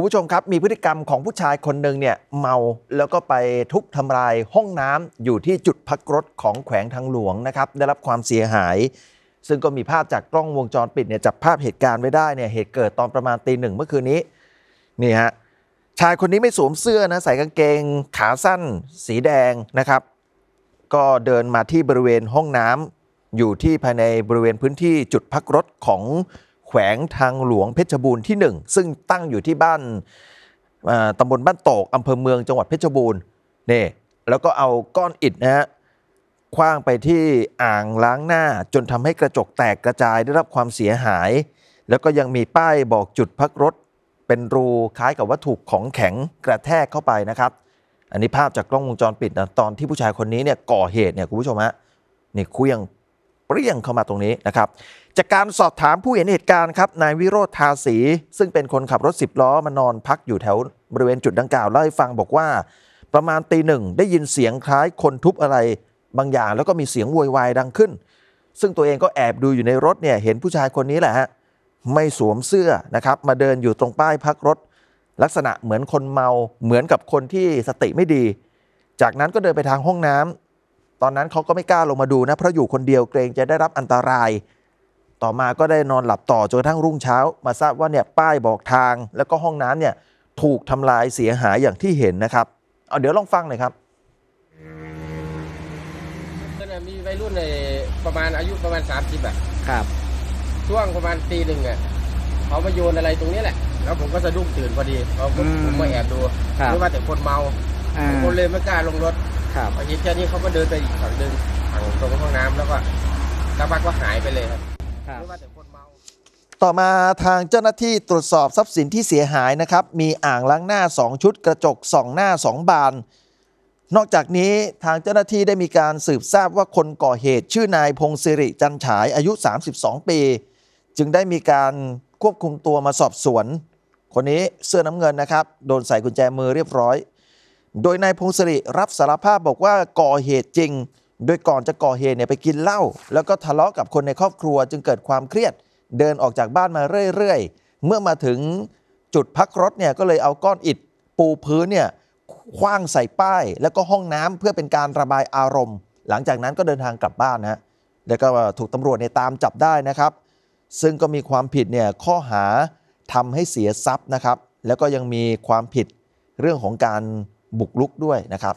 ุณผู้ชมครับมีพฤติกรรมของผู้ชายคนหนึ่งเนี่ยเมาแล้วก็ไปทุบทำลายห้องน้ำอยู่ที่จุดพักรถของแขวงทางหลวงนะครับได้รับความเสียหาย ซึ่งก็มีภาพจากกล้องวงจรปิดเนี่ยจับภาพเหตุการณ์ไว้ได้เนี่ยเหตุเกิดตอนประมาณตีหนึ่งเมื่อคืนนี้ นี่ฮะชายคนนี้ไม่สวมเสื้อนะใส่กางเกงขาสั้น สีแดงนะครับก็เดินมาที่บริเวณห้องน้ำอยู่ที่ภายในบริเวณพื้นที่จุดพักรถของแขวงทางหลวงเพชรบูรณ์ที่ 1 ซึ่งตั้งอยู่ที่บ้านตำบลบ้านตกอำเภอเมืองจังหวัดเพชรบูรณ์นี่แล้วก็เอาก้อนอิดนะฮะคว้างไปที่อ่างล้างหน้าจนทำให้กระจกแตกกระจายได้รับความเสียหาย แล้วก็ยังมีป้ายบอกจุดพักรถ เป็นรูคล้ายกับวัตถุของแข็งกระแทกเข้าไปนะครับ อันนี้ภาพจากกล้องวงจรปิดนะตอนที่ผู้ชายคนนี้เนี่ยก่อเหตุเนี่ยคุณผู้ชมฮะนี่คุยยังเปรี้ยงเข้ามาตรงนี้นะครับ จากการสอบถามผู้เห็นเหตุการณ์ครับนายวิโรธทาสี ซึ่งเป็นคนขับรถ 10 ล้อ มานอนพักอยู่แถวบริเวณจุดดังกล่าวเล่าให้ฟังบอกว่าประมาณตีหนึ่งได้ยินเสียงคล้ายคนทุบอะไรบางอย่างแล้วก็มีเสียงโวยวายดังขึ้น ซึ่งตัวเองก็แอบดูอยู่ในรถเนี่ย เห็นผู้ชายคนนี้แหละฮะไม่สวมเสื้อนะครับมาเดินอยู่ตรงป้ายพักรถ ลักษณะเหมือนคนเมาเหมือนกับคนที่สติไม่ดี จากนั้นก็เดินไปทางห้องน้ำตอนนั้นเขาก็ไม่กล้าลงมาดูนะเพราะอยู่คนเดียวเกรงจะได้รับอันตราย ต่อมาก็ได้นอนหลับต่อจนกระทั่งรุ่งเช้า มาทราบว่าเนี่ยป้ายบอกทางแล้วก็ห้องน้ำเนี่ยถูกทำลายเสียหายอย่างที่เห็นนะครับเอาเดี๋ยวลองฟังหน่อยครับก็ะมีวัยรุ่นในประมาณอายุประมาณ3บอะครับ ช่วงประมาณตีหนึ่งอ่ะเขามาโยนอะไรตรงนี้แหละแล้วผมก็สะดุ้งตื่นพอดีเขาผมมาแอบดูครัู้ว่าแต่คนเมาผมเลยไม่กล้าลงรถครับพอเห็นแค่นี้เขาก็เดินไปอีกฝั่งหนึ่งฝั่งตรงห้องน้ำแล้วก็รับว่กก็หายไปเลยครับว่าต่คนเมา ต่อมาทางเจ้าหน้าที่ตรวจสอบทรัพย์สินที่เสียหายนะครับมีอ่างล้างหน้า 2 ชุดกระจก 2 หน้า 2 บาน นอกจากนี้ทางเจ้าหน้าที่ได้มีการสืบทราบว่าคนก่อเหตุ ชื่อนายพงศิริ จันฉายอายุ 32 ปี จึงได้มีการควบคุมตัวมาสอบสวน คนนี้เสื้อน้ำเงินนะครับโดนใส่กุญแจมือเรียบร้อยโดยนายพงศริรับสารภาพบอกว่าก่อเหตุจริง โดยก่อนจะก่อเหตุเนี่ยไปกินเหล้า แล้วก็ทะเลาะกับคนในครอบครัว จึงเกิดความเครียดเดินออกจากบ้านมาเรื่อยๆเมื่อมาถึงจุดพักรถเนี่ยก็เลยเอาก้อนอิฐปูพื้นเนี่ยคว้างใส่ป้าย แล้วก็ห้องน้ำเพื่อเป็นการระบายอารมณ์ หลังจากนั้นก็เดินทางกลับบ้านนะแล้วก็ถูกตำรวจเนี่ยตามจับได้นะครับ ซึ่งก็มีความผิดเนี่ยข้อหาทำให้เสียทรัพย์นะครับ แล้วก็ยังมีความผิดเรื่องของการบุกลุกด้วยนะครับ